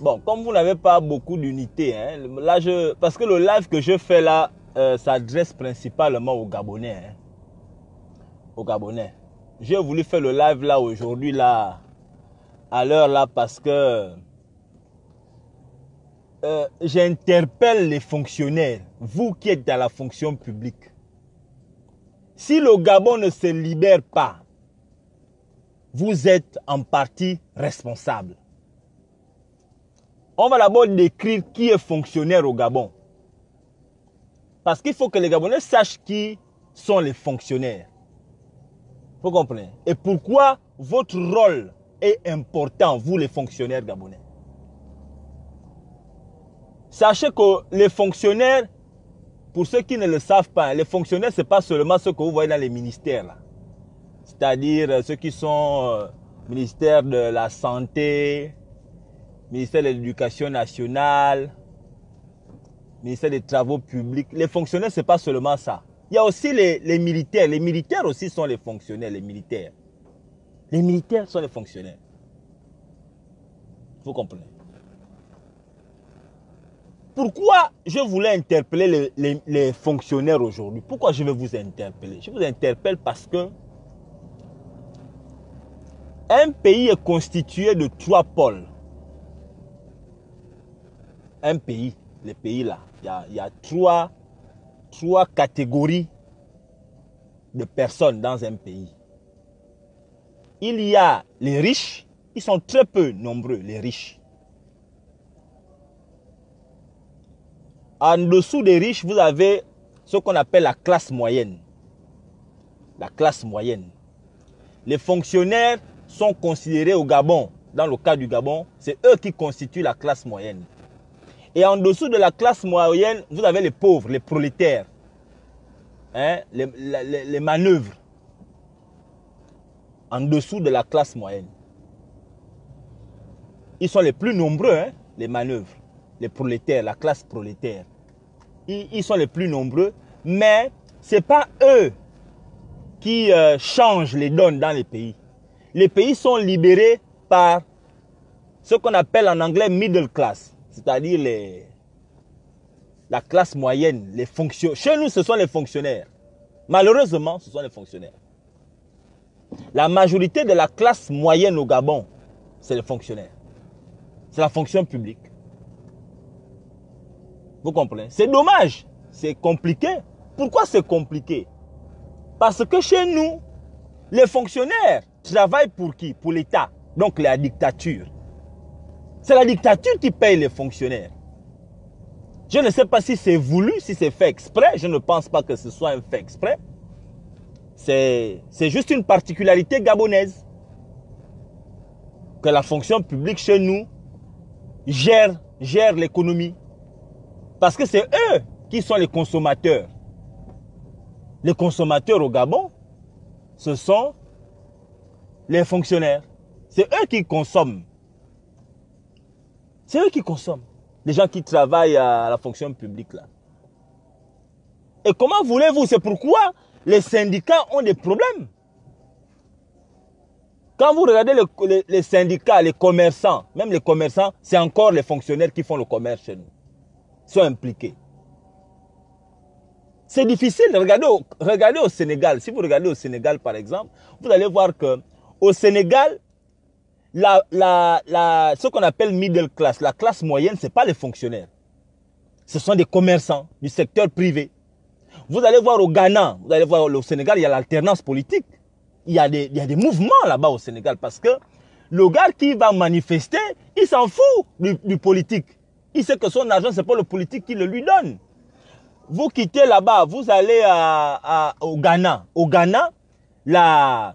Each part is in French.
Bon, comme vous n'avez pas beaucoup d'unités, hein, là parce que le live que je fais là euh, s'adresse principalement aux Gabonais. Hein. aux Gabonais. J'ai voulu faire le live là aujourd'hui là, à l'heure là, parce que euh, j'interpelle les fonctionnaires, vous qui êtes dans la fonction publique. Si le Gabon ne se libère pas, vous êtes en partie responsable. On va d'abord décrire qui est fonctionnaire au Gabon. Parce qu'il faut que les Gabonais sachent qui sont les fonctionnaires. Vous comprenez Et pourquoi votre rôle est important, vous les fonctionnaires gabonais. Sachez que les fonctionnaires, pour ceux qui ne le savent pas, les fonctionnaires, ce n'est pas seulement ceux que vous voyez dans les ministères. C'est-à-dire euh, ceux qui sont euh, ministères de la Santé, ministère de l'Éducation nationale, ministère des Travaux publics. Les fonctionnaires, n'est pas seulement ça. Il y a aussi les, militaires. Les militaires aussi sont les fonctionnaires, les militaires. Les militaires sont les fonctionnaires. Vous comprenez Pourquoi je voulais interpeller les fonctionnaires aujourd'hui Pourquoi je vais vous interpeller Je vous interpelle parce que un pays est constitué de trois pôles un pays, les pays là, il y a, trois, trois catégories de personnes dans un pays. Il y a les riches, ils sont très peu nombreux, les riches. En dessous des riches, vous avez ce qu'on appelle la classe moyenne. La classe moyenne. Les fonctionnaires sont considérés au Gabon. Dans le cas du Gabon, c'est eux qui constituent la classe moyenne. Et en dessous de la classe moyenne, vous avez les pauvres, les prolétaires, hein, les, manœuvres. En dessous de la classe moyenne. Ils sont les plus nombreux, hein, les manœuvres, les prolétaires, la classe prolétaire. Ils, sont les plus nombreux, mais ce n'est pas eux qui euh, changent les donnes dans les pays. Les pays sont libérés par ce qu'on appelle en anglais middle class c'est-à-dire la classe moyenne, les fonctionnaires. Chez nous, ce sont les fonctionnaires. Malheureusement, ce sont les fonctionnaires. La majorité de la classe moyenne au Gabon, c'est les fonctionnaires. C'est la fonction publique. Vous comprenez C'est dommage. C'est compliqué. Pourquoi c'est compliqué Parce que chez nous, les fonctionnaires travaillent pour qui Pour l'État. Donc la dictature. C'est la dictature qui paye les fonctionnaires. Je ne sais pas si c'est voulu, si c'est fait exprès. Je ne pense pas que ce soit un fait exprès. C'est juste une particularité gabonaise. Que la fonction publique chez nous gère, gère l'économie. Parce que c'est eux qui sont les consommateurs. Les consommateurs au Gabon, ce sont les fonctionnaires. C'est eux qui consomment. C'est eux qui consomment. Les gens qui travaillent à la fonction publique, là. Et comment voulez-vous C'est pourquoi les syndicats ont des problèmes. Quand vous regardez les, syndicats, les commerçants, même les commerçants, c'est encore les fonctionnaires qui font le commerce chez nous. Ils sont impliqués. C'est difficile. Regardez au, au Sénégal. Si vous regardez au Sénégal, par exemple, vous allez voir que au Sénégal, la, la, la, ce qu'on appelle middle class, la classe moyenne, c'est pas les fonctionnaires. Ce sont des commerçants du secteur privé. Vous allez voir au Ghana, vous allez voir au Sénégal, il y a l'alternance politique. Il y a des, il y a des mouvements là-bas au Sénégal parce que le gars qui va manifester, il s'en fout du, politique. Il sait que son argent, c'est pas le politique qui le lui donne. Vous quittez là-bas, vous allez à, au Ghana. Au Ghana, la,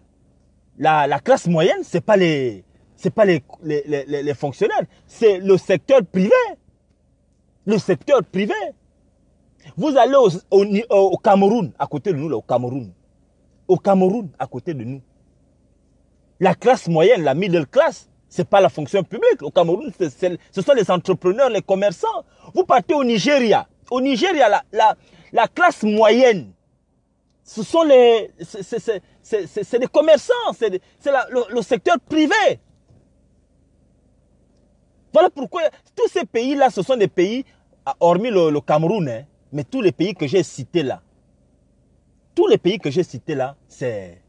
la, la classe moyenne, c'est pas les, c'est pas les, les, les, fonctionnaires, c'est le secteur privé. Le secteur privé. Vous allez au, au, Cameroun, à côté de nous, là, au Cameroun. Au Cameroun, à côté de nous. La classe moyenne, la middle class, c'est pas la fonction publique. Au Cameroun, ce sont les entrepreneurs, les commerçants. Vous partez au Nigeria. Au Nigeria, la, la, la classe moyenne, ce sont les, c'est des commerçants, c'est le, le secteur privé. Voilà pourquoi tous ces pays-là, ce sont des pays, ah, hormis le, Cameroun, hein, mais tous les pays que j'ai cités là, tous les pays que j'ai cités là, c'est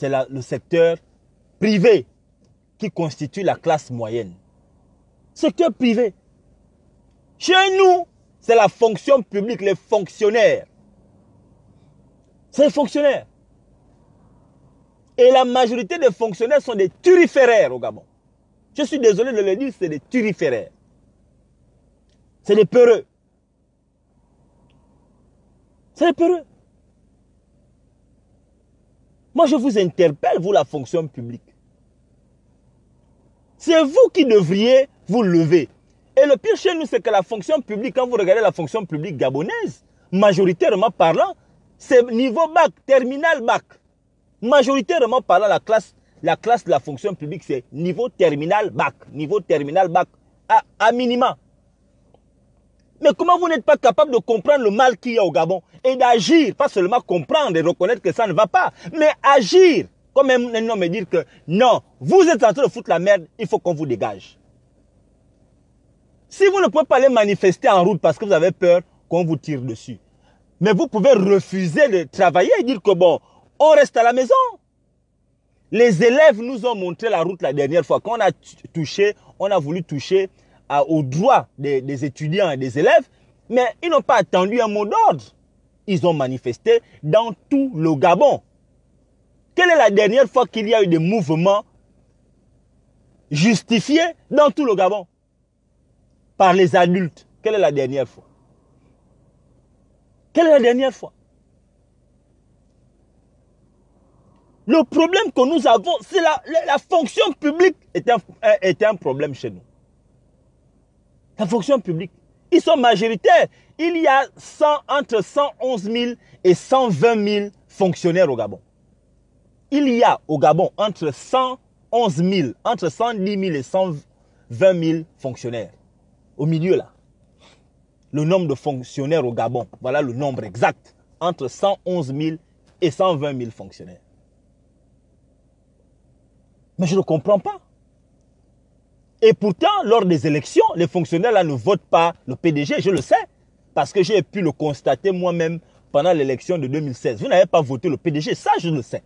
le secteur privé qui constitue la classe moyenne. Secteur privé. Chez nous, c'est la fonction publique, les fonctionnaires. C'est les fonctionnaires. Et la majorité des fonctionnaires sont des turiféraires au Gabon. Je suis désolé de le dire, c'est des turiféraires. C'est des peureux. C'est des peureux. Moi, je vous interpelle, vous, la fonction publique. C'est vous qui devriez vous lever. Et le pire chez nous, c'est que la fonction publique, quand vous regardez la fonction publique gabonaise, majoritairement parlant, c'est niveau bac, terminal bac. Majoritairement parlant, la classe la classe de la fonction publique, c'est niveau terminal bac, niveau terminal bac, à, minima. Mais comment vous n'êtes pas capable de comprendre le mal qu'il y a au Gabon et d'agir, pas seulement comprendre et reconnaître que ça ne va pas, mais agir comme un homme et dire que non, vous êtes en train de foutre la merde, il faut qu'on vous dégage. Si vous ne pouvez pas aller manifester en route parce que vous avez peur qu'on vous tire dessus, mais vous pouvez refuser de travailler et dire que bon, on reste à la maison. Les élèves nous ont montré la route la dernière fois. Quand on a touché, on a voulu toucher aux droits des, des étudiants et des élèves, mais ils n'ont pas attendu un mot d'ordre. Ils ont manifesté dans tout le Gabon. Quelle est la dernière fois qu'il y a eu des mouvements justifiés dans tout le Gabon par les adultes Quelle est la dernière fois Quelle est la dernière fois Le problème que nous avons, c'est la, la, fonction publique est un, problème chez nous. La fonction publique. Ils sont majoritaires. Il y a 100, entre 111 000 et 120 000 fonctionnaires au Gabon. Il y a au Gabon entre 111 000, entre 110 000 et 120 000 fonctionnaires. Au milieu là. Le nombre de fonctionnaires au Gabon, voilà le nombre exact. Entre 111 000 et 120 000 fonctionnaires. Mais je ne comprends pas. Et pourtant, lors des élections, les fonctionnaires là ne votent pas le PDG, je le sais, parce que j'ai pu le constater moi-même pendant l'élection de 2016. Vous n'avez pas voté le PDG, ça je le sais.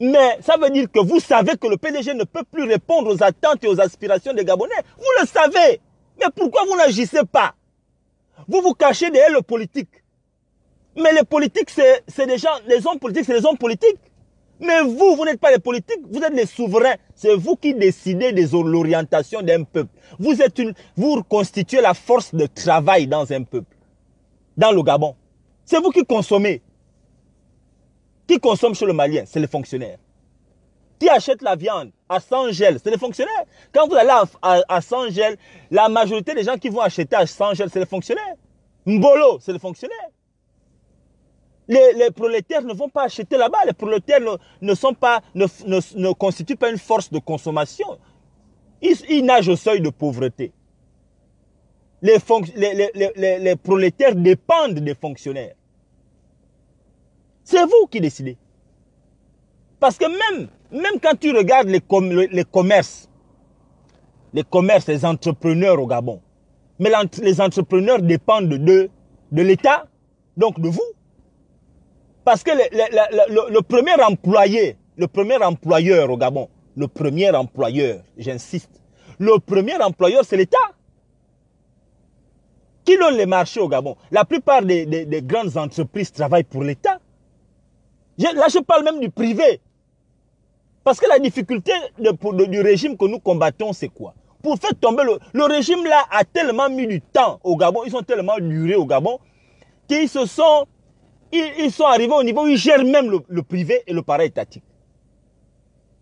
Mais ça veut dire que vous savez que le PDG ne peut plus répondre aux attentes et aux aspirations des Gabonais. Vous le savez. Mais pourquoi vous n'agissez pas Vous vous cachez derrière le politique. Mais les politiques, c'est des gens, les hommes politiques, c'est les hommes politiques. Mais vous, vous n'êtes pas les politiques, vous êtes les souverains. C'est vous qui décidez de l'orientation d'un peuple. Vous êtes une, vous constituez la force de travail dans un peuple. Dans le Gabon. C'est vous qui consommez. Qui consomme chez le Malien? C'est les fonctionnaires. Qui achète la viande à 100 gels? C'est les fonctionnaires. Quand vous allez à, à, à la majorité des gens qui vont acheter à 100 gels, c'est les fonctionnaires. Mbolo, c'est les fonctionnaires. Les, prolétaires ne vont pas acheter là-bas. Les prolétaires ne, sont pas, ne, constituent pas une force de consommation. Ils, nagent au seuil de pauvreté. Les, prolétaires dépendent des fonctionnaires. C'est vous qui décidez. Parce que même, même quand tu regardes les, les commerces, les commerces, les entrepreneurs au Gabon, mais les entrepreneurs dépendent de l'État, donc de vous. Parce que le, premier employé, le premier employeur au Gabon, le premier employeur, j'insiste, le premier employeur, c'est l'État. Qui donne les marchés au Gabon La plupart des, grandes entreprises travaillent pour l'État. Là, je parle même du privé. Parce que la difficulté du régime que nous combattons, c'est quoi Pour faire tomber le, le régime là a tellement mis du temps au Gabon, ils ont tellement duré au Gabon qu'ils se sont ils, sont arrivés au niveau où ils gèrent même le, privé et le pareil étatique.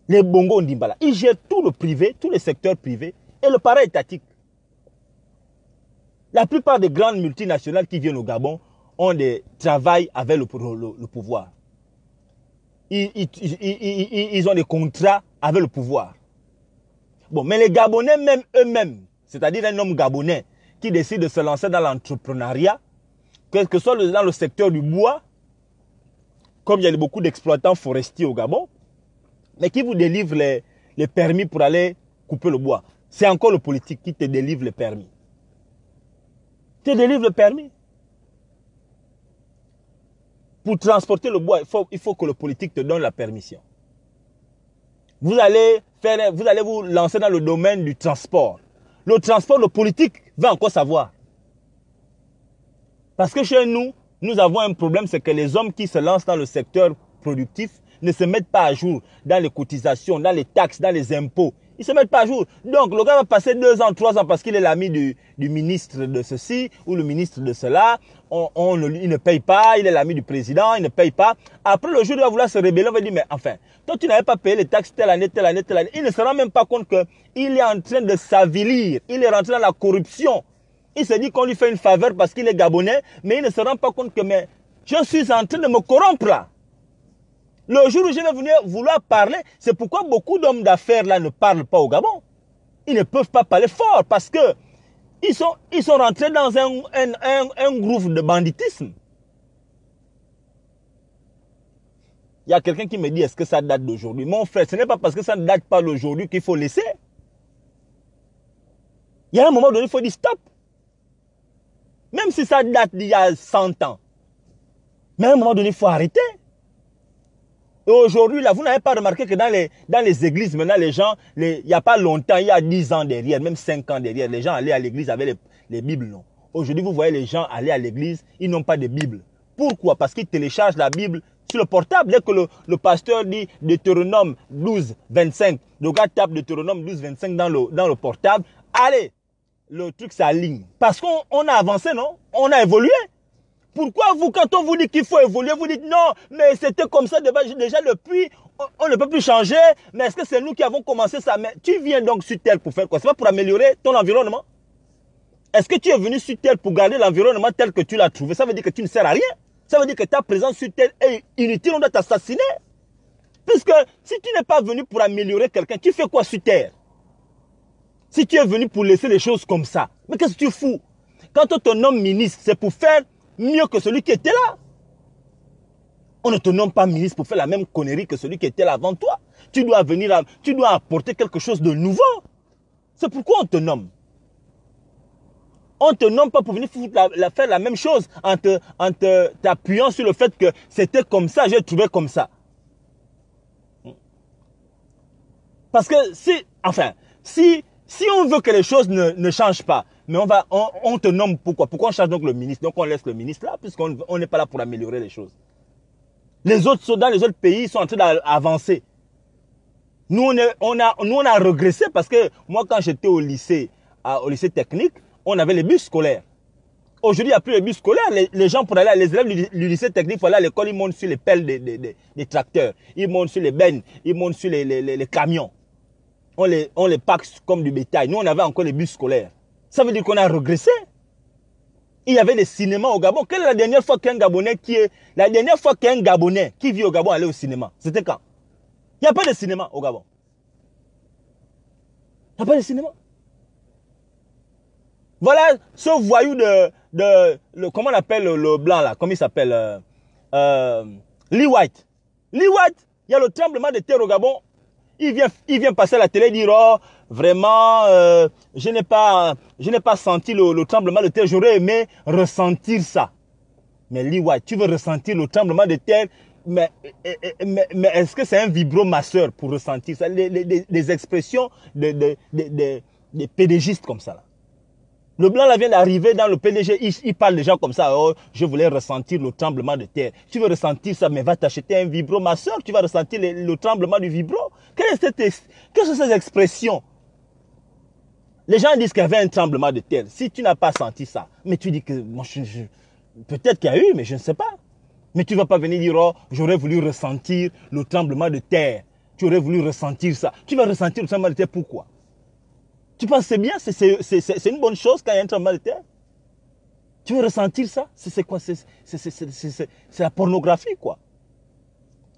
Les Bongo Ndimbala, ils gèrent tout le privé, tous les secteurs privés et le pareil étatique. La plupart des grandes multinationales qui viennent au Gabon ont des travail avec le, pouvoir. Ils, ont des contrats avec le pouvoir. Bon, mais les Gabonais même eux-mêmes, c'est-à-dire un homme gabonais qui décide de se lancer dans l'entrepreneuriat, que ce soit dans le secteur du bois, comme il y a beaucoup d'exploitants forestiers au Gabon, mais qui vous délivre les, permis pour aller couper le bois. C'est encore le politique qui te délivre le permis. Te délivre le permis. Pour transporter le bois, il faut, il faut que le politique te donne la permission. Vous allez, faire, vous allez vous lancer dans le domaine du transport. Le transport, le politique va encore savoir. Parce que chez nous, nous avons un problème, c'est que les hommes qui se lancent dans le secteur productif ne se mettent pas à jour dans les cotisations, dans les taxes, dans les impôts. Ils ne se mettent pas à jour. Donc, le gars va passer deux ans, trois ans parce qu'il est l'ami du, ministre de ceci ou le ministre de cela. On, il ne paye pas, il est l'ami du président, il ne paye pas. Après, le jour, il va vouloir se rébeller. On va dire, mais enfin, toi, tu n'avais pas payé les taxes telle année, telle année, telle année. Il ne se rend même pas compte qu'il est en train de s'avilir. Il est rentré dans la corruption. Il se dit qu'on lui fait une faveur parce qu'il est gabonais, mais il ne se rend pas compte que mais, je suis en train de me corrompre. Là. Le jour où je vais venir vouloir parler, c'est pourquoi beaucoup d'hommes d'affaires là ne parlent pas au Gabon. Ils ne peuvent pas parler fort parce que ils sont, ils sont rentrés dans un, un, un, de banditisme. Il y a quelqu'un qui me dit, est-ce que ça date d'aujourd'hui Mon frère, ce n'est pas parce que ça ne date pas d'aujourd'hui qu'il faut laisser. Il y a un moment donné, il faut dire stop. Même si ça date d'il y a 100 ans. Mais à un moment donné, il faut arrêter. Et aujourd'hui, là, vous n'avez pas remarqué que dans les, dans les églises, maintenant, les gens, les, il n'y a pas longtemps, il y a 10 ans derrière, même 5 ans derrière, les gens allaient à l'église avec les, les Bibles, non. Aujourd'hui, vous voyez les gens aller à l'église, ils n'ont pas de Bible. Pourquoi Parce qu'ils téléchargent la Bible sur le portable. Dès que le, le pasteur dit Deutéronome 12, 25, le gars tape Deutéronome 12, 25 dans le, dans le portable. Allez, le truc s'aligne. Parce qu'on a avancé, non On a évolué. Pourquoi vous, quand on vous dit qu'il faut évoluer, vous dites non, mais c'était comme ça déjà depuis, on, on ne peut plus changer, mais est-ce que c'est nous qui avons commencé ça Mais tu viens donc sur Terre pour faire quoi C'est pas pour améliorer ton environnement Est-ce que tu es venu sur Terre pour garder l'environnement tel que tu l'as trouvé Ça veut dire que tu ne sers à rien. Ça veut dire que ta présence sur Terre est inutile, on doit t'assassiner. Puisque si tu n'es pas venu pour améliorer quelqu'un, tu fais quoi sur Terre si tu es venu pour laisser les choses comme ça, mais qu'est-ce que tu fous Quand on te nomme ministre, c'est pour faire mieux que celui qui était là. On ne te nomme pas ministre pour faire la même connerie que celui qui était là avant toi. Tu dois venir, tu dois apporter quelque chose de nouveau. C'est pourquoi on te nomme. On ne te nomme pas pour venir faire la même chose en t'appuyant sur le fait que c'était comme ça, j'ai trouvé comme ça. Parce que si, enfin, si si on veut que les choses ne, changent pas, mais on va, on, te nomme pourquoi Pourquoi on change donc le ministre Donc on laisse le ministre là, puisqu'on n'est pas là pour améliorer les choses. Les autres soldats les autres pays sont en train d'avancer. Nous on, a, nous, on a parce que moi, quand j'étais au lycée, au lycée technique, on avait les bus scolaires. Aujourd'hui, il n'y a plus les bus scolaires. Les, gens, pour aller, les élèves du, lycée technique, voilà à l'école, ils montent sur les pelles des, tracteurs, ils montent sur les bennes, ils montent sur les camions on les, on comme du bétail. Nous, on avait encore les bus scolaires. Ça veut dire qu'on a regressé. Il y avait des cinémas au Gabon. Quelle est la dernière fois qu'un Gabonais qui est, la dernière fois qu'un Gabonais qui vit au Gabon allait au cinéma? C'était quand? Il n'y a pas de cinéma au Gabon. Il n'y a pas de cinéma. Voilà ce voyou de, comment on appelle le, blanc là, comment il s'appelle, euh, euh, Lee White. Lee White, il y a le tremblement de terre au Gabon. Il vient, il vient passer à la télé dire, oh, vraiment, euh, je n'ai pas, je n'ai pas senti le, tremblement de terre. J'aurais aimé ressentir ça. Mais Liwa, tu veux ressentir le tremblement de terre mais, mais, est-ce que c'est un vibro vibromasseur pour ressentir ça Les, expressions des de, de, pédégistes comme ça. Le blanc là vient d'arriver dans le PDG, il, parle parle gens comme ça. Oh, je voulais ressentir le tremblement de terre. Tu veux ressentir ça, mais va t'acheter un vibromasseur, tu vas ressentir le, le tremblement du vibro quelles sont ces expressions Les gens disent qu'il y avait un tremblement de terre. Si tu n'as pas senti ça, mais tu dis que peut-être qu'il y a eu, mais je ne sais pas. Mais tu ne vas pas venir dire, oh, j'aurais voulu ressentir le tremblement de terre. Tu aurais voulu ressentir ça. Tu vas ressentir le tremblement de terre, pourquoi Tu penses c'est bien, c'est une bonne chose quand il y a un tremblement de terre tu veux ressentir ça C'est quoi C'est la pornographie, quoi.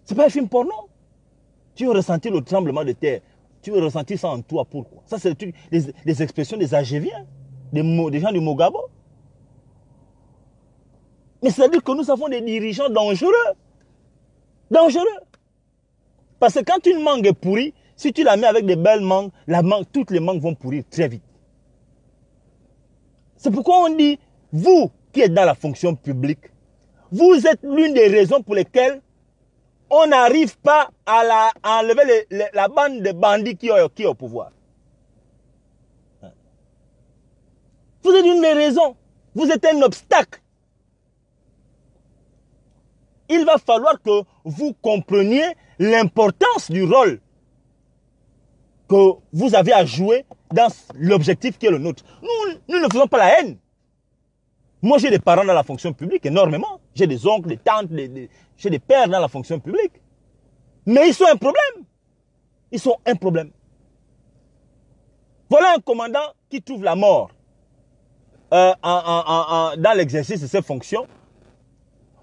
C'est pas un film porno. Tu veux ressentir le tremblement de terre. Tu veux ressentir ça en toi. Pourquoi Ça, c'est des expressions des Agéviens, des, des gens du Mogabo. Mais c'est-à-dire que nous avons des dirigeants dangereux. Dangereux. Parce que quand une mangue est pourrie, si tu la mets avec des belles mangues, toutes les mangues vont pourrir très vite. C'est pourquoi on dit, vous qui êtes dans la fonction publique, vous êtes l'une des raisons pour lesquelles on n'arrive pas à, enlever la bande de bandits qui est, au pouvoir. Vous êtes une des Vous êtes un obstacle. Il va falloir que vous compreniez l'importance du rôle que vous avez à jouer dans l'objectif qui est le nôtre. nous ne faisons pas la haine. Moi, j'ai des parents dans la fonction publique énormément j'ai des oncles, des tantes, j'ai des pères dans la fonction publique. Mais ils sont un problème. Ils sont un problème. Voilà un commandant qui trouve la mort euh, dans l'exercice de ses fonctions,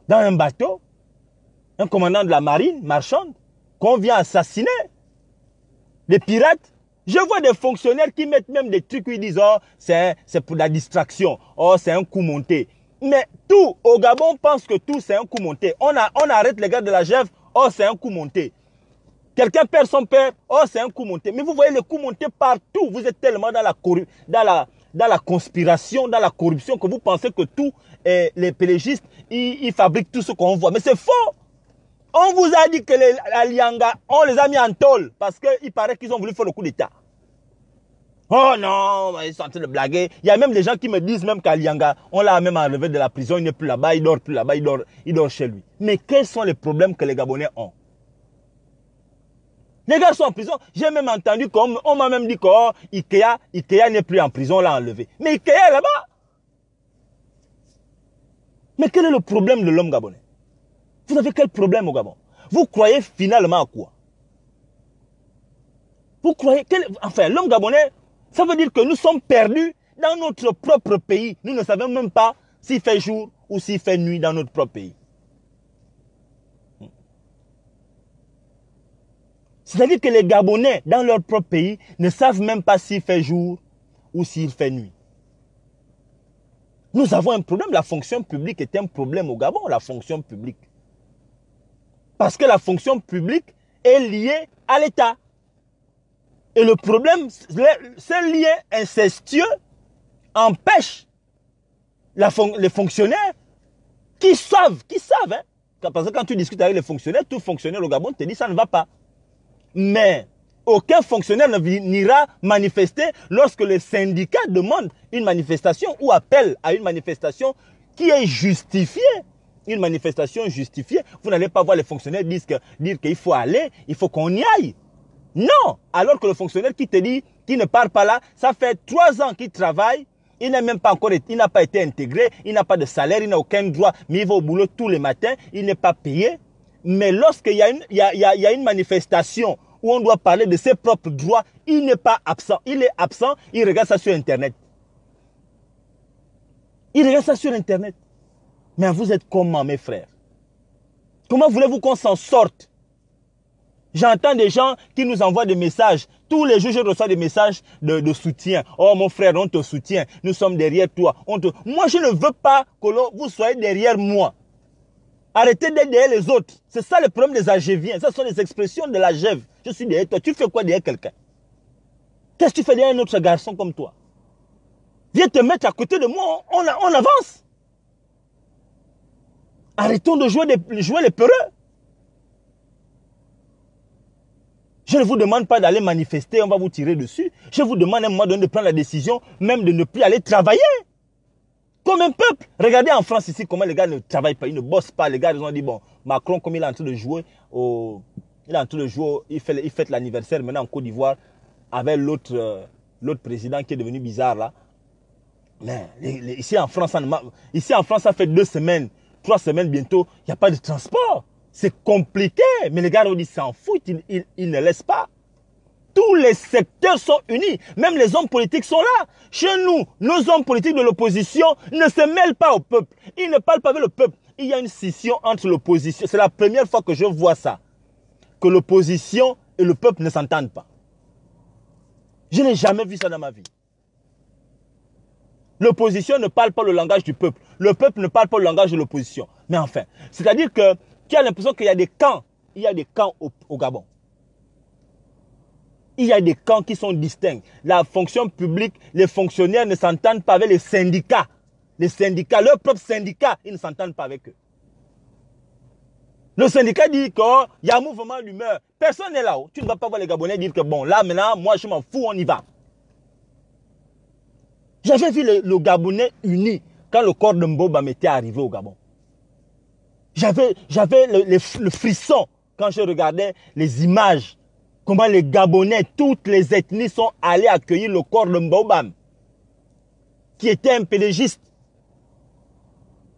dans un bateau, un commandant de la marine marchande qu'on vient assassiner, des pirates. Je vois des fonctionnaires qui mettent même des trucs où ils disent, oh, c'est pour la distraction, oh, c'est un coup monté. Mais tout, au Gabon, pense que tout, c'est un coup monté. On, a, on arrête les gars de la Gève, oh, c'est un coup monté. Quelqu'un perd son père, oh, c'est un coup monté. Mais vous voyez le coup monté partout. Vous êtes tellement dans la, dans dans la conspiration, dans la corruption, que vous pensez que tout, eh, les pélégistes, ils, ils fabriquent tout ce qu'on voit. Mais c'est faux. On vous a dit que les Alianga, on les a mis en tôle parce qu'il paraît qu'ils ont voulu faire le coup d'État. Oh non, ils sont en train de blaguer. Il y a même des gens qui me disent même qu'Alianga, on l'a même enlevé de la prison, il n'est plus là-bas, il dort plus là-bas, il dort, chez lui. Mais quels sont les problèmes que les Gabonais ont Les gars sont en prison. J'ai même entendu comme on m'a même dit qu'Ikea oh, Ikea, Ikea n'est plus en prison, on l'a enlevé. Mais Ikea est là-bas. Mais quel est le problème de l'homme gabonais Vous avez quel problème au Gabon Vous croyez finalement à quoi Vous croyez enfin l'homme gabonais ça veut dire que nous sommes perdus dans notre propre pays. Nous ne savons même pas s'il fait jour ou s'il fait nuit dans notre propre pays. C'est-à-dire que les Gabonais, dans leur propre pays, ne savent même pas s'il fait jour ou s'il fait nuit. Nous avons un problème. La fonction publique est un problème au Gabon, la fonction publique. Parce que la fonction publique est liée à l'État. Et le problème, ce lien incestueux empêche les fonctionnaires qui savent, qui savent, hein. parce que quand tu discutes avec les fonctionnaires, tout fonctionnaire au Gabon te dit ça ne va pas. Mais aucun fonctionnaire n'ira manifester lorsque le syndicat demande une manifestation ou appelle à une manifestation qui est justifiée. Une manifestation justifiée, vous n'allez pas voir les fonctionnaires dire qu'il faut aller, il faut qu'on y aille. Non Alors que le fonctionnaire qui te dit qu'il ne part pas là, ça fait trois ans qu'il travaille, il n'a même pas encore, il n'a pas été intégré, il n'a pas de salaire, il n'a aucun droit, mais il va au boulot tous les matins, il n'est pas payé. Mais lorsqu'il y a une manifestation où on doit parler de ses propres droits, il n'est pas absent. Il est absent, il regarde ça sur Internet. Il regarde ça sur Internet. Mais vous êtes comment, mes frères Comment voulez-vous qu'on s'en sorte J'entends des gens qui nous envoient des messages. Tous les jours, je reçois des messages de, soutien. Oh mon frère, on te soutient. Nous sommes derrière toi. On te... Moi, je ne veux pas que vous soyez derrière moi. Arrêtez d'être derrière les autres. C'est ça le problème des agéviens. Ce sont les expressions de la Je suis derrière toi. Tu fais quoi derrière quelqu'un Qu'est-ce que tu fais derrière un autre garçon comme toi Viens te mettre à côté de moi. On, avance. Arrêtons de jouer, jouer les peureux. Je ne vous demande pas d'aller manifester, on va vous tirer dessus. Je vous demande à un moment donné de prendre la décision même de ne plus aller travailler. Comme un peuple. Regardez en France ici comment les gars ne travaillent pas, ils ne bossent pas. Les gars, ils ont dit, bon, Macron, comme il est en train de jouer Il en train il, fait, il fête l'anniversaire maintenant en Côte d'Ivoire avec l'autre euh, l'autre président qui est devenu bizarre là. Mais ici en France, ici en France, ça fait deux semaines, trois semaines bientôt, il n'y a pas de transport. C'est compliqué, mais les gars, ils s'en foutent, ils, ils, ne laissent pas. Tous les secteurs sont unis, même les hommes politiques sont là. Chez nous, nos hommes politiques de l'opposition ne se mêlent pas au peuple. Ils ne parlent pas avec le peuple. Il y a une scission entre l'opposition. C'est la première fois que je vois ça. Que l'opposition et le peuple ne s'entendent pas. Je n'ai jamais vu ça dans ma vie. L'opposition ne parle pas le langage du peuple. Le peuple ne parle pas le langage de l'opposition. Mais enfin, c'est-à-dire que tu as l'impression qu'il y a des camps. Il y a des camps au, Gabon il y a des camps qui sont distincts. La fonction publique, les fonctionnaires ne s'entendent pas avec les syndicats. Les syndicats, leurs propres syndicats, ils ne s'entendent pas avec eux. Le syndicat dit qu'il oh, y a un mouvement d'humeur. Personne n'est là-haut. Tu ne vas pas voir les Gabonais dire que bon, là maintenant, moi je m'en fous, on y va. J'avais vu le, le Gabonais uni quand le corps de Mboba m'était arrivé au Gabon. J'avais, j'avais le, frisson quand je regardais les images. Comment les Gabonais, toutes les ethnies sont allées accueillir le corps de Mbobam, qui était un pélégiste.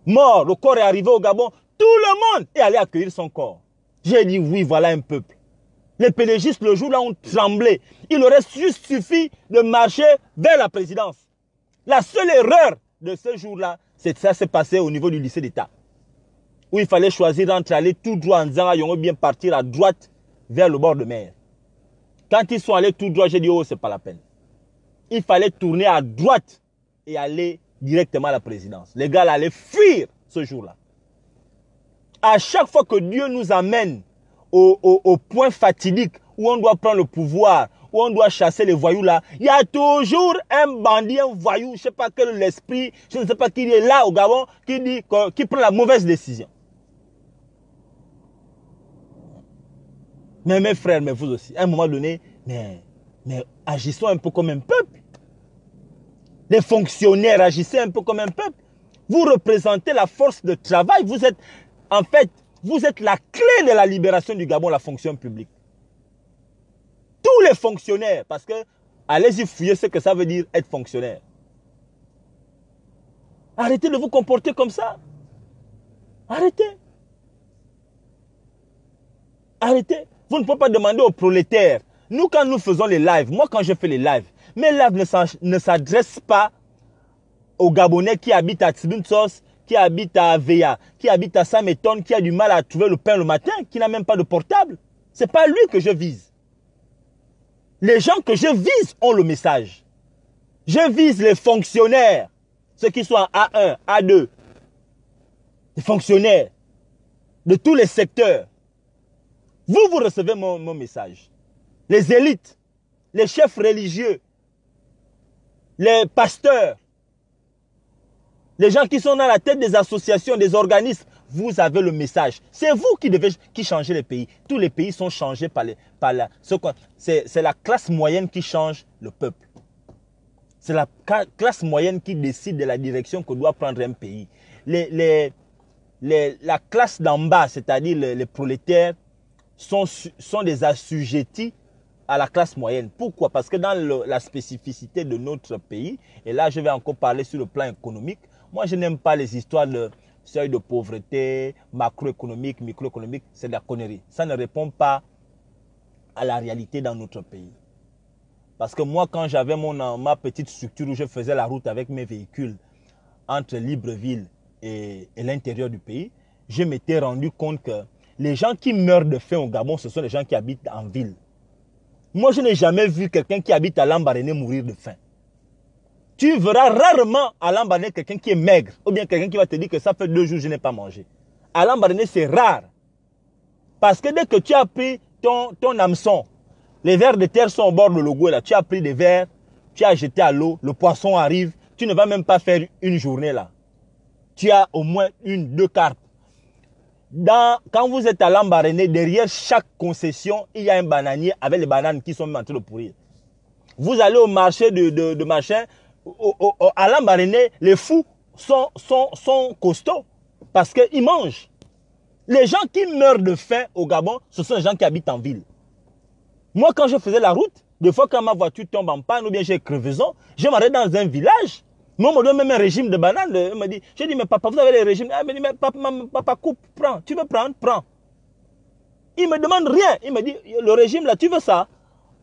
Mort, le corps est arrivé au Gabon. Tout le monde est allé accueillir son corps. J'ai dit oui, voilà un peuple. Les pélégistes, le jour-là, ont tremblé. Il aurait juste suffi de marcher vers la présidence. La seule erreur de ce jour-là, c'est que ça s'est passé au niveau du lycée d'État où il fallait choisir entre aller tout droit en disant Il aurait bien partir à droite vers le bord de mer. Quand ils sont allés tout droit, j'ai dit, oh, c'est pas la peine. Il fallait tourner à droite et aller directement à la présidence. Les gars allaient fuir ce jour-là. À chaque fois que Dieu nous amène au, point fatidique où on doit prendre le pouvoir, où on doit chasser les voyous là, il y a toujours un bandit, un voyou, je ne sais pas quel esprit, je ne sais pas qui est là au Gabon, qui, dit, qui prend la mauvaise décision. Mais mes frères, mais vous aussi, à un moment donné, mais, mais agissons un peu comme un peuple. Les fonctionnaires agissez un peu comme un peuple. Vous représentez la force de travail. Vous êtes, en fait, vous êtes la clé de la libération du Gabon, la fonction publique. Tous les fonctionnaires, parce que allez-y fouiller ce que ça veut dire être fonctionnaire. Arrêtez de vous comporter comme ça. Arrêtez. Arrêtez. Vous ne pouvez pas demander aux prolétaires. Nous, quand nous faisons les lives, moi, quand je fais les lives, mes lives ne s'adressent pas aux Gabonais qui habitent à Tsibunsos, qui habitent à Veya, qui habitent à Sameton, qui a du mal à trouver le pain le matin, qui n'a même pas de portable. C'est pas lui que je vise. Les gens que je vise ont le message. Je vise les fonctionnaires, ceux qui sont A1, A2, les fonctionnaires de tous les secteurs. Vous, vous recevez mon, message. Les élites, les chefs religieux, les pasteurs, les gens qui sont dans la tête des associations, des organismes, vous avez le message. C'est vous qui devez qui changer les pays. Tous les pays sont changés par, les, par la... C'est la classe moyenne qui change le peuple. C'est la classe moyenne qui décide de la direction que doit prendre un pays. Les, la classe d'en bas, c'est-à-dire les, prolétaires, sont, sont des assujettis à la classe moyenne. Pourquoi Parce que dans la spécificité de notre pays, et là je vais encore parler sur le plan économique, moi je n'aime pas les histoires de seuil de pauvreté, macroéconomique, microéconomique, c'est de la connerie. Ça ne répond pas à la réalité dans notre pays. Parce que moi quand j'avais mon, ma petite structure où je faisais la route avec mes véhicules entre Libreville et l'intérieur du pays, je m'étais rendu compte que les gens qui meurent de faim au Gabon, ce sont les gens qui habitent en ville. Moi, je n'ai jamais vu quelqu'un qui habite à Lambaréné mourir de faim. Tu verras rarement à Lambaréné quelqu'un qui est maigre ou bien quelqu'un qui va te dire que ça fait deux jours que je n'ai pas mangé. À Lambaréné, c'est rare. Parce que dès que tu as pris ton, ton hameçon, les vers de terre sont au bord de logo Tu as pris des vers, tu as jeté à l'eau, le poisson arrive, tu ne vas même pas faire une journée là. Tu as au moins une, deux carpes quand vous êtes à l'embarrené, derrière chaque concession, il y a un bananier avec les bananes qui sont en train de pourrir. Vous allez au marché de, de, machin, à l'embarrené, les fous sont, sont, sont costauds parce qu'ils mangent. Les gens qui meurent de faim au Gabon, ce sont les gens qui habitent en ville. Moi, quand je faisais la route, des fois quand ma voiture tombe en panne ou bien j'ai crevaison, je m'arrête dans un village moi, on me donne même un régime de banane. je me dit, mais papa, vous avez le régime. Ah, me dit, mais papa, papa, coupe, prends. Tu veux prendre, prends. Il ne me demande rien. Il me dit, le régime là, tu veux ça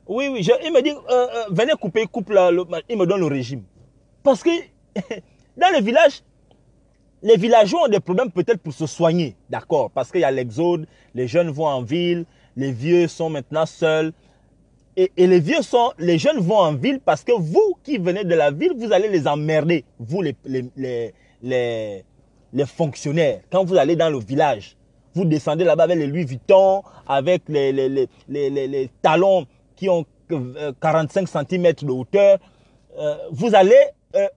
Oui, oui. il me dit, euh, euh, venez couper, coupe là. il me donne le régime. Parce que dans le village, les villageois ont des problèmes peut-être pour se soigner. D'accord Parce qu'il y a l'exode, les jeunes vont en ville, les vieux sont maintenant seuls et, les vieux sont, les jeunes vont en ville parce que vous qui venez de la ville, vous allez les emmerder, vous les, les, les, les, fonctionnaires. Quand vous allez dans le village, vous descendez là-bas avec les Louis Vuitton, avec les, les, les, les, talons qui ont 45 euh, cm de hauteur. Euh, vous allez euh,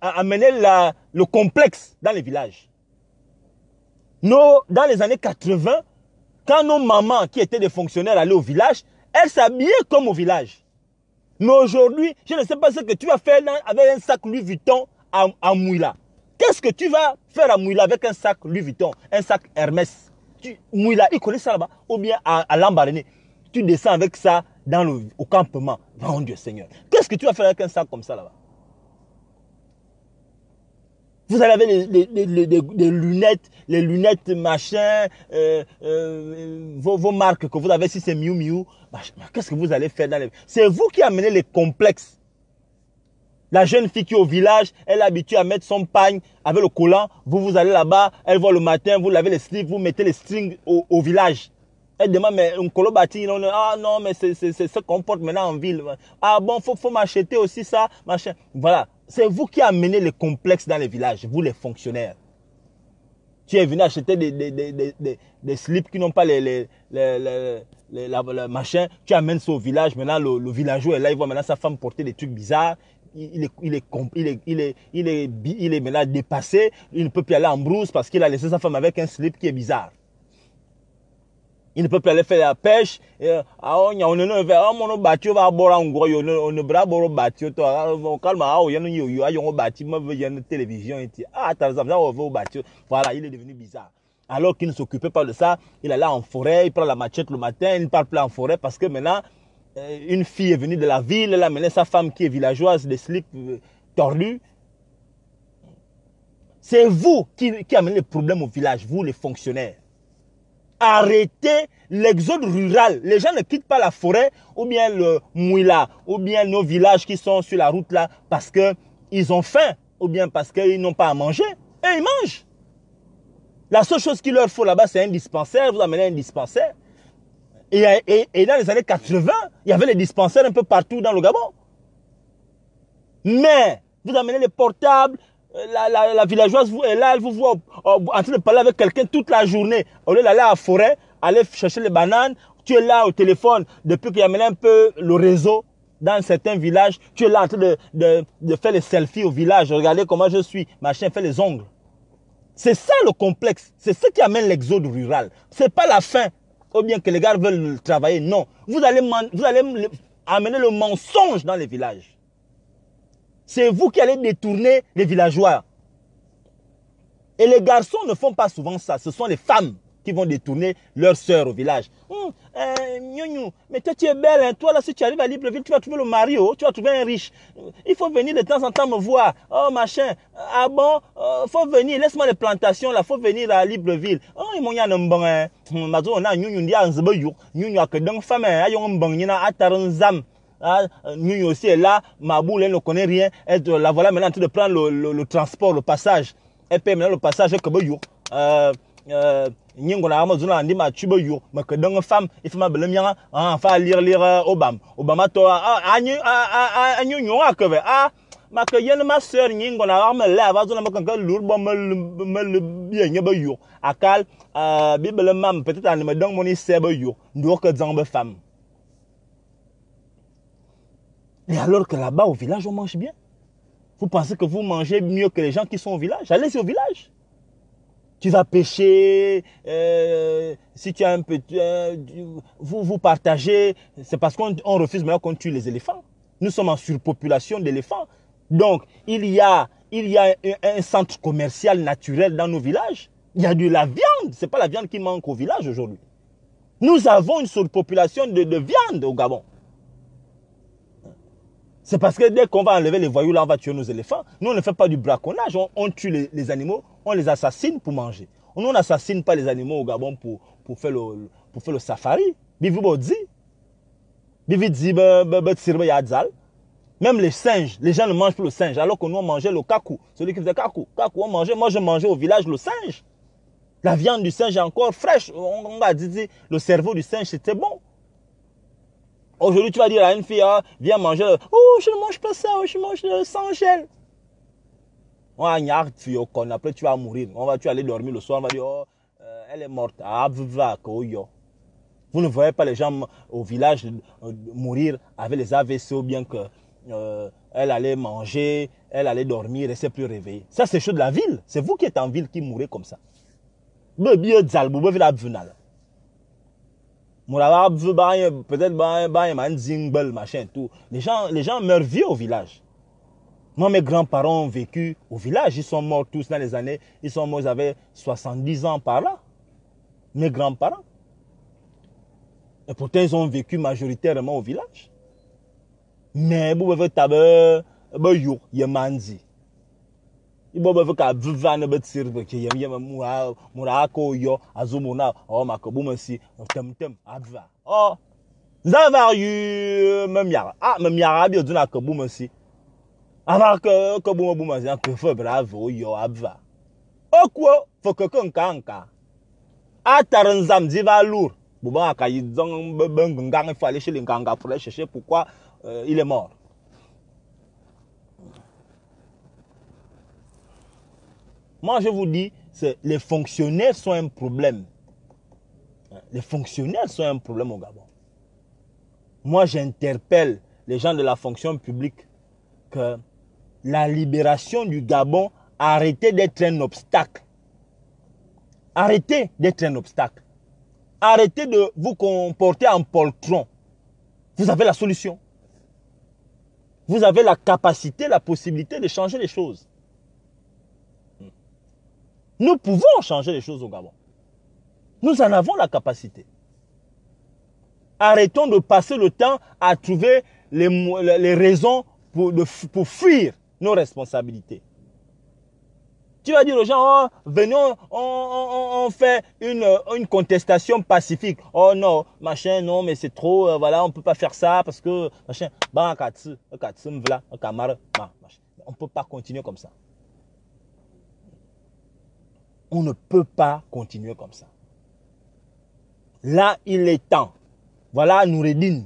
amener le complexe dans les villages. Nos, dans les années 80, quand nos mamans qui étaient des fonctionnaires allaient au village, elle s'habillait comme au village. Mais aujourd'hui, je ne sais pas ce que tu vas faire avec un sac Louis Vuitton à, à Mouila. Qu'est-ce que tu vas faire à Mouila avec un sac Louis Vuitton, un sac Hermès tu, Mouila, il connaît ça là-bas. Ou bien à, à Tu descends avec ça dans au campement. Mon Dieu Seigneur. Qu'est-ce que tu vas faire avec un sac comme ça là-bas vous avez les, lunettes, les lunettes machin, euh, euh, vos, marques que vous avez, si c'est Miu Miu, qu'est-ce que vous allez faire dans les... C'est vous qui amenez les complexes. La jeune fille qui est au village, elle est habituée à mettre son pagne avec le collant. Vous, vous allez là-bas, elle voit le matin, vous lavez les sleeves, vous mettez les strings au, village. Elle demande, mais un bâti, ah non, mais c'est ce qu'on porte maintenant en ville. Ah bon, faut, faut m'acheter aussi ça, machin. Voilà. C'est vous qui amenez le complexe dans les villages, vous les fonctionnaires. Tu es venu acheter des, slips qui n'ont pas les, le, machin, tu amènes ça au village, maintenant le, le villageois est là, il voit maintenant sa femme porter des trucs bizarres, il, est, il est maintenant dépassé, il ne peut plus aller en brousse parce qu'il a laissé sa femme avec un slip qui est bizarre. Il ne peut plus aller faire la pêche. télévision ah voilà il est devenu bizarre alors qu'il ne s'occupait pas de ça il est allait en forêt il prend la machette le matin il ne parle plus en forêt parce que maintenant euh, une fille est venue de la ville elle a mené sa femme qui est villageoise des slips euh, tordus c'est vous qui, qui amenez le problème au village, vous les fonctionnaires arrêter l'exode rural. Les gens ne quittent pas la forêt ou bien le Mouila ou bien nos villages qui sont sur la route là parce qu'ils ont faim ou bien parce qu'ils n'ont pas à manger. Et ils mangent. La seule chose qu'il leur faut là-bas, c'est un dispensaire. Vous amenez un dispensaire. Et, dans les années 80, il y avait les dispensaires un peu partout dans le Gabon. Mais vous amenez les portables, euh, la, la, la, villageoise, vous, là, elle vous voit en train de parler avec quelqu'un toute la journée. Au lieu d'aller à la forêt, aller chercher les bananes, tu es là au téléphone depuis qu'il y a un peu le réseau dans certains villages. Tu es là en train de, de, de faire les selfies au village. Regardez comment je suis. Machin, fait les ongles. C'est ça le complexe. C'est ce qui amène l'exode rural. C'est pas la fin. Ou bien que les gars veulent travailler. Non. Vous allez, vous allez amener le mensonge dans les villages. C'est vous qui allez détourner les villageois. Et les garçons ne font pas souvent ça. Ce sont les femmes qui vont détourner Leurs soeurs au village. Hum, euh, mais toi tu es belle, hein. toi là si tu arrives à Libreville, tu vas trouver le mari, oh, tu vas trouver un riche. Il faut venir de temps en temps me voir. Oh machin, ah bon, il euh, faut venir, laisse-moi les plantations là, faut venir à Libreville. Oh, y hein. hum, a un bon, ah, a un hein. a un un zam. Ah, nous aussi là, Maboule, elle ne connaît rien. Elle, la voilà maintenant en train de prendre le, transport, le passage. Et puis, maintenant le passage comme yo. Euh, euh, nyingo tu amazo na Mais que dans une femme belemianga ah enfin lire lire euh, Obama, obama toi, ah anyu ah ah ma que yen ma sœur nyingo là, ama la vazo na que lourd, bon mal bien yo akal euh bibele mam peut-être an me dang sebe yo nous que femme mais alors que là-bas, au village, on mange bien. Vous pensez que vous mangez mieux que les gens qui sont au village Allez y au village. Tu vas pêcher, euh, si tu as un peu... Euh, vous vous partagez. C'est parce qu'on refuse maintenant qu'on tue les éléphants. Nous sommes en surpopulation d'éléphants. Donc, il y a, il y a un, centre commercial naturel dans nos villages. Il y a de la viande. Ce n'est pas la viande qui manque au village aujourd'hui. Nous avons une surpopulation de viande au Gabon. C'est parce que dès qu'on va enlever les voyous, là, on va tuer nos éléphants. Nous, on ne fait pas du braconnage. On, tue les, animaux, on les assassine pour manger. Nous, on n'assassine pas les animaux au Gabon pour, pour, faire, le, pour faire le safari. Même les singes, les gens ne mangent plus le singe, alors que nous, on mangeait le kaku, Celui qui faisait kakou, Kaku, on mangeait. Moi, je mangeais au village le singe. La viande du singe est encore fraîche. On, a dit, dit le cerveau du singe, c'était bon. Aujourd'hui, tu vas dire à une fille, hein, viens manger. Oh, je ne mange pas ça, oh, je mange le sang gel. On a con après tu vas mourir. On va, tu vas aller dormir le soir, on va dire, oh, euh, elle est morte. Ah, ah, oh, vous ne voyez pas les gens au village euh, mourir avec les AVC bien que euh, elle allait manger, elle allait dormir, elle s'est plus réveillée. Ça, c'est chaud de la ville. C'est vous qui êtes en ville qui mourrez comme ça peut machin tout. Les gens, les gens meurent vieux au village. Moi, mes grands-parents ont vécu au village. Ils sont morts tous dans les années. Ils sont morts, ils avaient 70 ans par là. Mes grands-parents. Et pourtant, ils ont vécu majoritairement au village. Mais, vous avez vous avez I bobe vek ap vva nebet sirve, ki yem yem mwaw, mwara akou yo, azou mwona, o, makaboum si, tem tem, ap vva. O, zavar yu memyara, a, memyara biyo doun akaboum si, amak kaboum aboum zi, anke fe bravo, yo, ap vva. Okwo, fwekeke nkanka, ataren zam diva lour, boba akayidzon, beng, ngan, fwele, chile, nkanga, fwele, chile, chile, poukwa, euh, ile mor. Moi, je vous dis, les fonctionnaires sont un problème. Les fonctionnaires sont un problème au Gabon. Moi, j'interpelle les gens de la fonction publique que la libération du Gabon arrêtez d'être un obstacle. Arrêtez d'être un obstacle. Arrêtez de vous comporter en poltron. Vous avez la solution. Vous avez la capacité, la possibilité de changer les choses. Nous pouvons changer les choses au Gabon. Nous en avons la capacité. Arrêtons de passer le temps à trouver les, les raisons pour, pour fuir nos responsabilités. Tu vas dire aux gens, oh, venons, on, fait une, une contestation pacifique. Oh non, machin, non, mais c'est trop, euh, voilà, on peut pas faire ça parce que, machin, bah, bah, On ne peut pas continuer comme ça. On ne peut pas continuer comme ça. Là, il est temps. Voilà Noureddin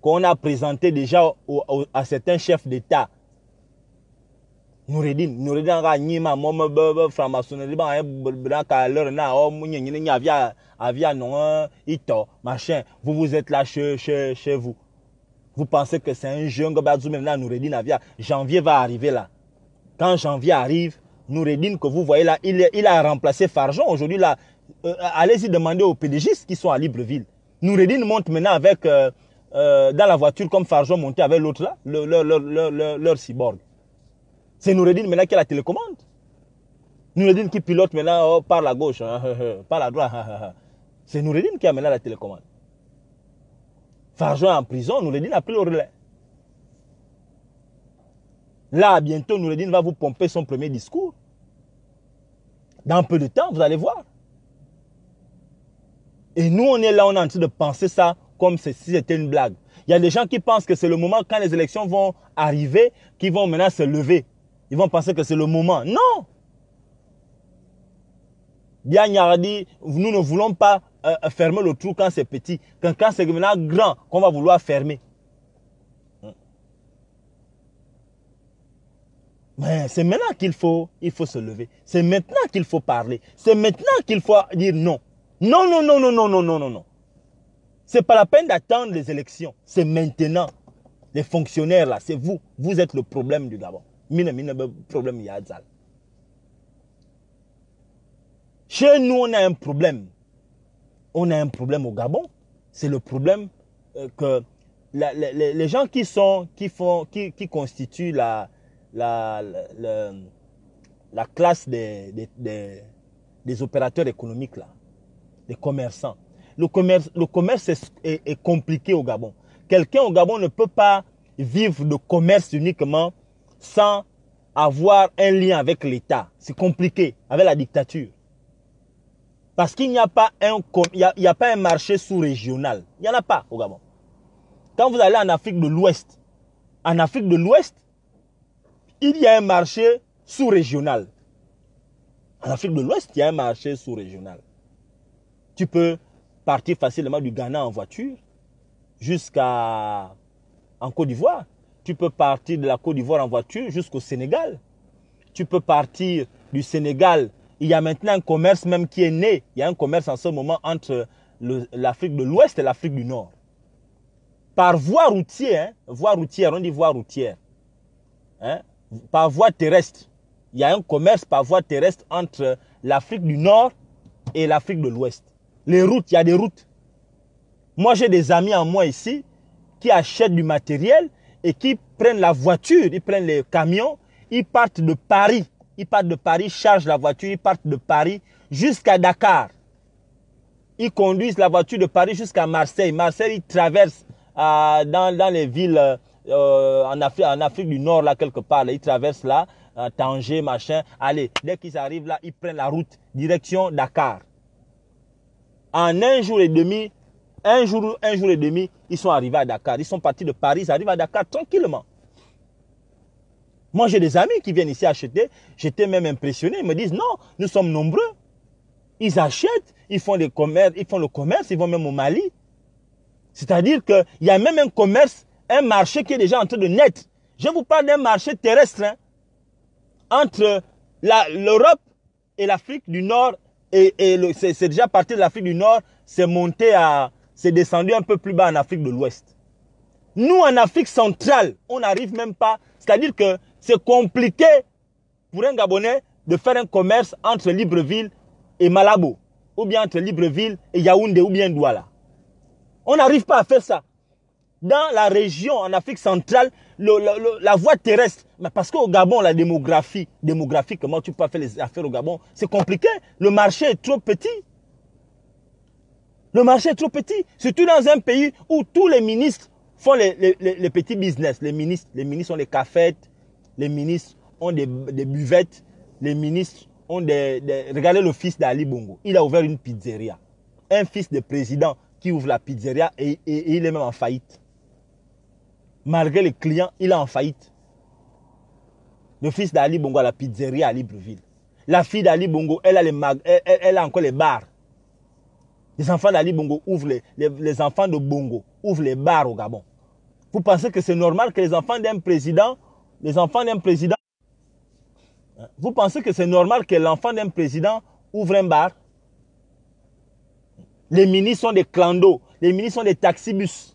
qu'on a présenté déjà au, à certains chefs d'État. Noureddin, Noureddin a gagné ma môme. franc-maçonnerie à bah, hein, l'heure na o oh, avia avia non hein, ito machin. Vous vous êtes là chez chez, chez vous. Vous pensez que c'est un jeune que bah, même là Noureddin avia janvier va arriver là. Quand janvier arrive, Noureddin que vous voyez là, il, a remplacé Farjon. Aujourd'hui, là, euh, allez-y demander aux pédégistes qui sont à Libreville. Noureddin monte maintenant avec, euh, euh, dans la voiture comme Farjon montait avec l'autre là, leur, cyborg. C'est Noureddin maintenant qui a la télécommande. Noureddin qui pilote maintenant oh, par la gauche, hein, par la droite. Hein, hein, C'est Noureddin qui a maintenant la télécommande. Farjon en prison, Noureddin a pris le relais. Là, bientôt, Noureddin va vous pomper son premier discours. Dans peu de temps, vous allez voir. Et nous, on est là, on est en train de penser ça comme si c'était une blague. Il y a des gens qui pensent que c'est le moment quand les élections vont arriver qui vont maintenant se lever. Ils vont penser que c'est le moment. Non Bien a dit, nous ne voulons pas euh, fermer le trou quand c'est petit. Quand, quand c'est maintenant grand qu'on va vouloir fermer. c'est maintenant qu'il faut, il faut se lever. C'est maintenant qu'il faut parler. C'est maintenant qu'il faut dire non. Non, non, non, non, non, non, non, non, Ce C'est pas la peine d'attendre les élections. C'est maintenant. Les fonctionnaires là, c'est vous. Vous êtes le problème du Gabon. Mine, mine, ben, problème Yadzal. Chez nous, on a un problème. On a un problème au Gabon. C'est le problème euh, que les gens qui sont, qui font, qui constituent la, la, la, classe des, des, opérateurs économiques, là, des commerçants. Le commerce, le commerce est, compliqué au Gabon. Quelqu'un au Gabon ne peut pas vivre de commerce uniquement sans avoir un lien avec l'État. C'est compliqué, avec la dictature. Parce qu'il n'y a, a, a pas un marché sous-régional. Il n'y en a pas au Gabon. Quand vous allez en Afrique de l'Ouest, en Afrique de l'Ouest, il y a un marché sous-régional. En Afrique de l'Ouest, il y a un marché sous-régional. Tu peux partir facilement du Ghana en voiture jusqu'à en Côte d'Ivoire. Tu peux partir de la Côte d'Ivoire en voiture jusqu'au Sénégal. Tu peux partir du Sénégal. Il y a maintenant un commerce même qui est né. Il y a un commerce en ce moment entre l'Afrique de l'Ouest et l'Afrique du Nord. Par voie routière, hein, voie routière, on dit voie routière. Hein, par voie terrestre. Il y a un commerce par voie terrestre entre l'Afrique du Nord et l'Afrique de l'Ouest. Les routes, il y a des routes. Moi, j'ai des amis en moi ici qui achètent du matériel et qui prennent la voiture, ils prennent les camions, ils partent de Paris. Ils partent de Paris, chargent la voiture, ils partent de Paris jusqu'à Dakar. Ils conduisent la voiture de Paris jusqu'à Marseille. Marseille, ils traversent euh, dans, dans les villes euh, euh, en, Afrique, en Afrique du Nord, là, quelque part, ils traversent là, euh, Tanger, machin. Allez, dès qu'ils arrivent là, ils prennent la route, direction Dakar. En un jour et demi, un jour, un jour et demi, ils sont arrivés à Dakar. Ils sont partis de Paris, ils arrivent à Dakar tranquillement. Moi, j'ai des amis qui viennent ici acheter. J'étais même impressionné. Ils me disent, non, nous sommes nombreux. Ils achètent, ils font des commerce ils font le commerce, ils vont même au Mali. C'est-à-dire qu'il y a même un commerce un marché qui est déjà en train de naître. Je vous parle d'un marché terrestre hein, entre l'Europe et l'Afrique du Nord. Et, c'est déjà parti de l'Afrique du Nord, c'est monté à, c'est descendu un peu plus bas en Afrique de l'Ouest. Nous, en Afrique centrale, on n'arrive même pas. C'est-à-dire que c'est compliqué pour un Gabonais de faire un commerce entre Libreville et Malabo, ou bien entre Libreville et Yaoundé, ou bien Douala. On n'arrive pas à faire ça dans la région en Afrique centrale la voie terrestre. Mais parce qu'au Gabon, la démographie, démographique, comment tu peux faire les affaires au Gabon C'est compliqué. Le marché est trop petit. Le marché est trop petit. Surtout dans un pays où tous les ministres font les, petits business. Les ministres, les ministres ont des cafettes, les ministres ont des, buvettes, les ministres ont des, Regardez le fils d'Ali Bongo. Il a ouvert une pizzeria. Un fils de président qui ouvre la pizzeria et il est même en faillite. Malgré les clients, il est en faillite. Le fils d'Ali Bongo a la pizzeria à Libreville. La fille d'Ali Bongo, elle a, encore les bars. Les enfants d'Ali Bongo ouvrent les, les, enfants de Bongo ouvrent les bars au Gabon. Vous pensez que c'est normal que les enfants d'un président, les enfants d'un président, hein, vous pensez que c'est normal que l'enfant d'un président ouvre un bar Les ministres sont des clandos, les ministres sont des taxibus.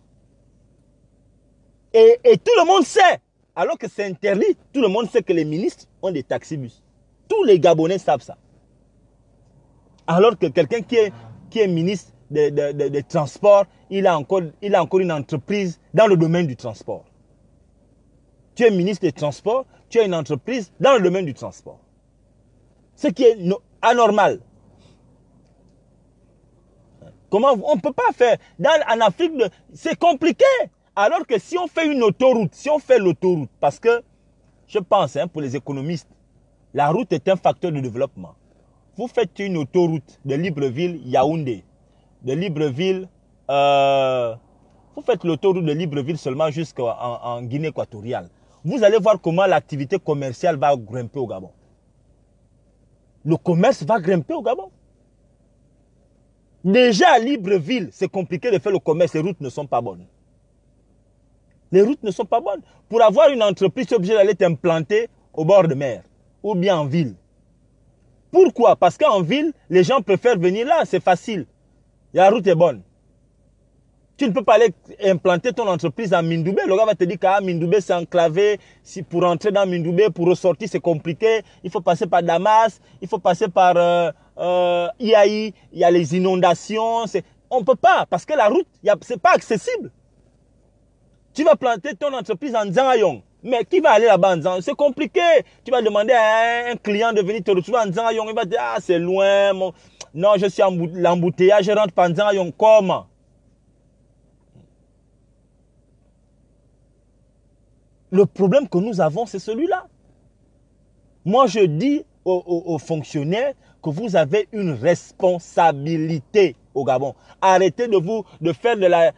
Et, tout le monde sait, alors que c'est interdit, tout le monde sait que les ministres ont des taxibus. Tous les Gabonais savent ça. Alors que quelqu'un qui est, qui est ministre des transports, il a, encore, il a encore une entreprise dans le domaine du transport. Tu es ministre des transports, tu as une entreprise dans le domaine du transport. Ce qui est anormal. Comment on ne peut pas faire En Afrique, c'est compliqué. Alors que si on fait une autoroute, si on fait l'autoroute, parce que je pense, hein, pour les économistes, la route est un facteur de développement. Vous faites une autoroute de Libreville, Yaoundé, de Libreville, euh, vous faites l'autoroute de Libreville seulement jusqu'en Guinée équatoriale. Vous allez voir comment l'activité commerciale va grimper au Gabon. Le commerce va grimper au Gabon. Déjà à Libreville, c'est compliqué de faire le commerce, les routes ne sont pas bonnes. Les routes ne sont pas bonnes. Pour avoir une entreprise, tu es obligé d'aller t'implanter au bord de mer ou bien en ville. Pourquoi Parce qu'en ville, les gens préfèrent venir là, c'est facile. La route est bonne. Tu ne peux pas aller implanter ton entreprise à Mindoubé. Le gars va te dire que Mindoubé, c'est enclavé. Si pour entrer dans Mindoubé, pour ressortir, c'est compliqué. Il faut passer par Damas, il faut passer par IAI. Euh, euh, il y a les inondations. On ne peut pas parce que la route, ce n'est pas accessible. Tu vas planter ton entreprise en disant Mais qui va aller là-bas en disant, c'est compliqué. Tu vas demander à un client de venir te retrouver en disant Il va dire, ah, c'est loin. Non, je suis en l'embouteillage, je rentre pas en disant Comment? Le problème que nous avons, c'est celui-là. Moi, je dis aux fonctionnaires que vous avez une responsabilité au Gabon. Arrêtez de vous de faire de la,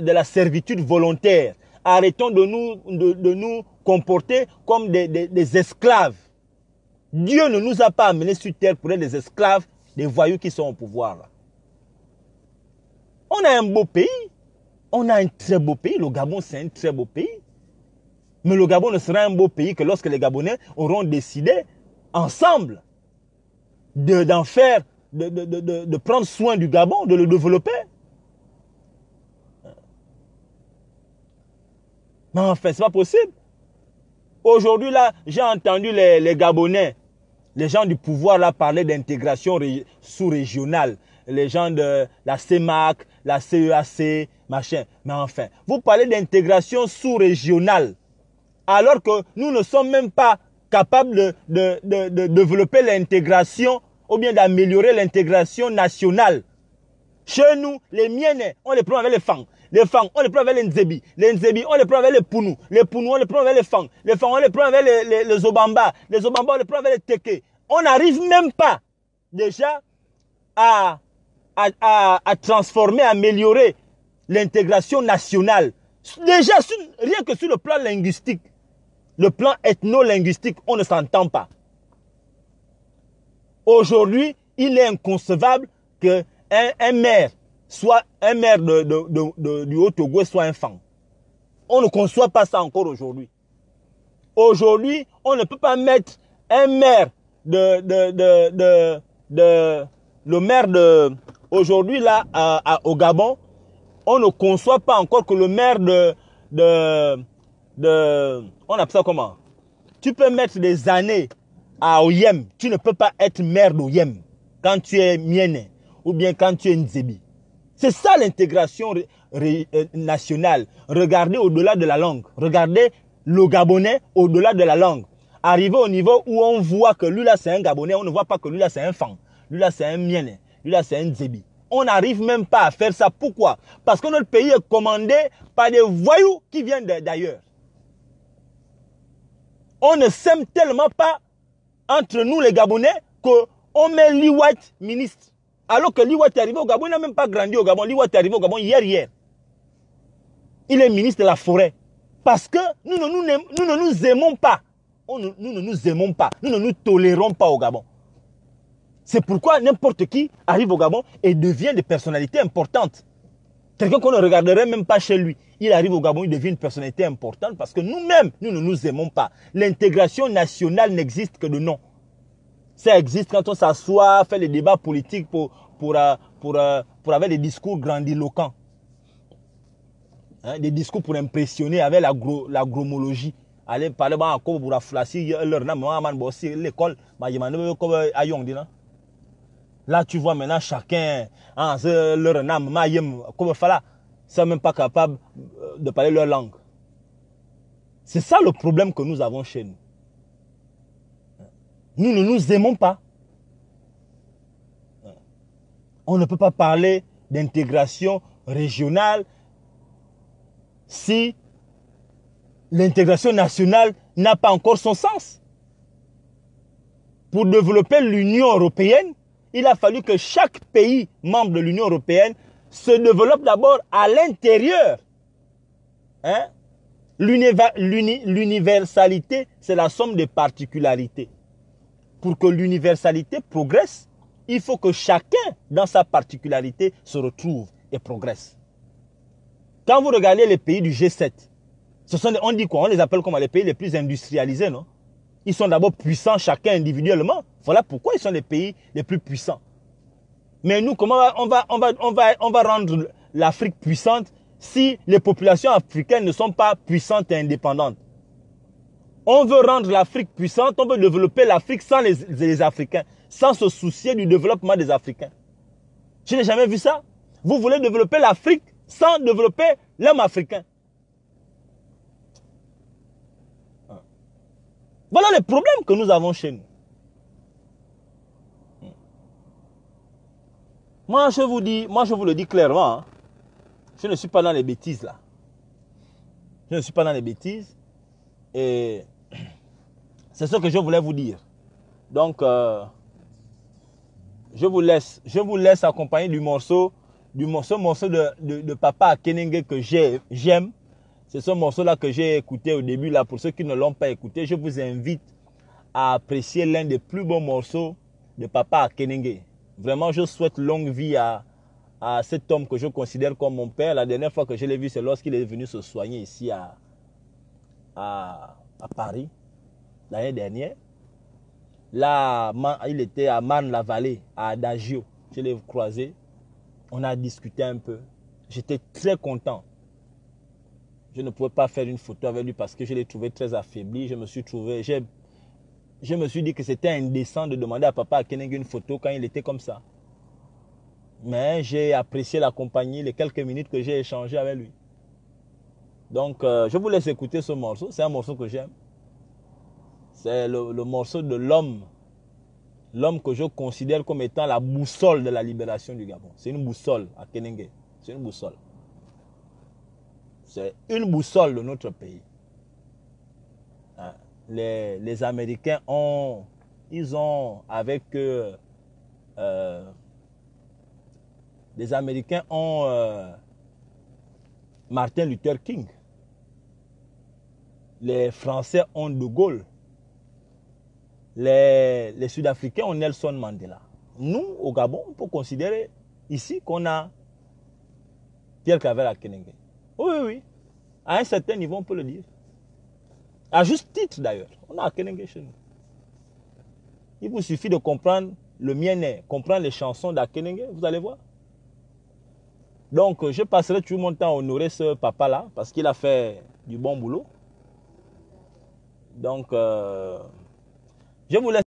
de la, servitude volontaire. Arrêtons de nous, de, nous comporter comme des, esclaves. Dieu ne nous a pas amenés sur terre pour être des esclaves des voyous qui sont au pouvoir. On a un beau pays. On a un très beau pays. Le Gabon, c'est un très beau pays. Mais le Gabon ne sera un beau pays que lorsque les Gabonais auront décidé ensemble d'en faire de, prendre soin du Gabon, de le développer. Mais enfin, fait, c'est pas possible. Aujourd'hui, là, j'ai entendu les, Gabonais, les gens du pouvoir, là, parler d'intégration sous-régionale. Les gens de la CEMAC, la CEAC, e machin. Mais enfin, vous parlez d'intégration sous-régionale. Alors que nous ne sommes même pas capables de, de, de, de développer l'intégration ou bien d'améliorer l'intégration nationale. Chez nous, les miennes, on les prend avec les fangs. Les fangs, on les prend avec les nzebi. Les nzebi, on les prend avec les pounou. Les pounou, on les prend avec les fangs. Les fangs, on les prend avec les, les, les obamba. Les obamba, on les prend avec les teke. On n'arrive même pas déjà à, à, transformer, à améliorer l'intégration nationale. Déjà, rien que sur le plan linguistique, le plan ethno-linguistique, on ne s'entend pas. Aujourd'hui, il est inconcevable qu'un un maire, soit un maire du Haut-Togo, soit un On ne conçoit pas ça encore aujourd'hui. Aujourd'hui, on ne peut pas mettre un maire de, le maire de aujourd'hui là au Gabon, on ne conçoit pas encore que le maire de de on appelle ça comment Tu peux mettre des années à Oyem, tu ne peux pas être maire d'Oyem quand tu es Mienne ou bien quand tu es Ndzebi. C'est ça l'intégration euh, nationale. Regardez au-delà de la langue. Regardez le Gabonais au-delà de la langue. Arriver au niveau où on voit que lui là c'est un Gabonais, on ne voit pas que lui là c'est un Fang, lui là c'est un Mienne, lui là c'est un Ndzebi. On n'arrive même pas à faire ça. Pourquoi Parce que notre pays est commandé par des voyous qui viennent d'ailleurs. On ne s'aime tellement pas entre nous les Gabonais qu'on met Lee ministre. Alors que Lee est arrivé au Gabon, il n'a même pas grandi au Gabon. Lee est arrivé au Gabon hier, hier. Il est ministre de la forêt. Parce que nous ne nous, aimons pas. nous ne nous aimons pas. Nous ne nous tolérons pas au Gabon. C'est pourquoi n'importe qui arrive au Gabon et devient des personnalités importantes. Quelqu'un qu'on ne regarderait même pas chez lui. Il arrive au Gabon, il devient une personnalité importante parce que nous-mêmes, nous ne nous aimons pas. L'intégration nationale n'existe que de nom. Ça existe quand on s'assoit, fait les débats politiques pour, pour, euh, pour, euh, pour, avoir des discours grandiloquents. Hein, des discours pour impressionner avec la gromologie. Allez, parler, encore pour la leur nom, l'école, Là, tu vois maintenant chacun, hein, leur nom, Mayem, comme ne sont même pas capables euh, de parler leur langue. C'est ça le problème que nous avons chez nous. Nous ne nous aimons pas. On ne peut pas parler d'intégration régionale si l'intégration nationale n'a pas encore son sens. Pour développer l'Union européenne, il a fallu que chaque pays membre de l'Union européenne se développe d'abord à l'intérieur. Hein. L'universalité, c'est la somme des particularités. Pour que l'universalité progresse, il faut que chacun, dans sa particularité, se retrouve et progresse. Quand vous regardez les pays du G7, ce sont on dit quoi On les appelle comme les pays les plus industrialisés, non ils sont d'abord puissants chacun individuellement. Voilà pourquoi ils sont les pays les plus puissants. Mais nous, comment on va, on va, on va, rendre l'Afrique puissante si les populations africaines ne sont pas puissantes et indépendantes On veut rendre l'Afrique puissante, on veut développer l'Afrique sans les, les Africains, sans se soucier du développement des Africains. Je n'ai jamais vu ça. Vous voulez développer l'Afrique sans développer l'homme africain. Voilà les problèmes que nous avons chez nous. Moi, je vous dis, moi, je vous le dis clairement. Hein. Je ne suis pas dans les bêtises là. Je ne suis pas dans les bêtises. Et c'est ce que je voulais vous dire. Donc, euh, je vous laisse, je vous laisse accompagner du morceau, du morceau, morceau de, de, de Papa Kenenge que j'aime. C'est ce morceau-là que j'ai écouté au début. Là, pour ceux qui ne l'ont pas écouté, je vous invite à apprécier l'un des plus beaux morceaux de Papa Akenenge. Vraiment, je souhaite longue vie à, à cet homme que je considère comme mon père. La dernière fois que je l'ai vu, c'est lorsqu'il est venu se soigner ici à, à, Paris, l'année dernière. Là, il était à Marne-la-Vallée, à Adagio. Je l'ai croisé. On a discuté un peu. J'étais très content je ne pouvais pas faire une photo avec lui parce que je l'ai trouvé très affaibli. Je me suis trouvé, je me suis dit que c'était indécent de demander à papa à Kenengue une photo quand il était comme ça. Mais j'ai apprécié la compagnie, les quelques minutes que j'ai échangées avec lui. Donc, euh, je vous laisse écouter ce morceau. C'est un morceau que j'aime. C'est le, morceau de l'homme l'homme que je considère comme étant la boussole de la libération du Gabon. C'est une boussole à Kenenge. C'est une boussole. C'est une boussole de notre pays. Hein? Les, Américains ont, ils ont avec euh, les Américains ont euh, Martin Luther King. Les Français ont De Gaulle. Les, Sud-Africains ont Nelson Mandela. Nous, au Gabon, on peut considérer ici qu'on a Pierre Claver Kenengué. Oui, oui. À un certain niveau, on peut le dire. À juste titre d'ailleurs. On a Akenenge chez nous. Il vous suffit de comprendre le mien comprendre les chansons d'Akenenge, vous allez voir. Donc, euh, je passerai tout mon temps à honorer ce papa-là, parce qu'il a fait du bon boulot. Donc, euh, je vous laisse.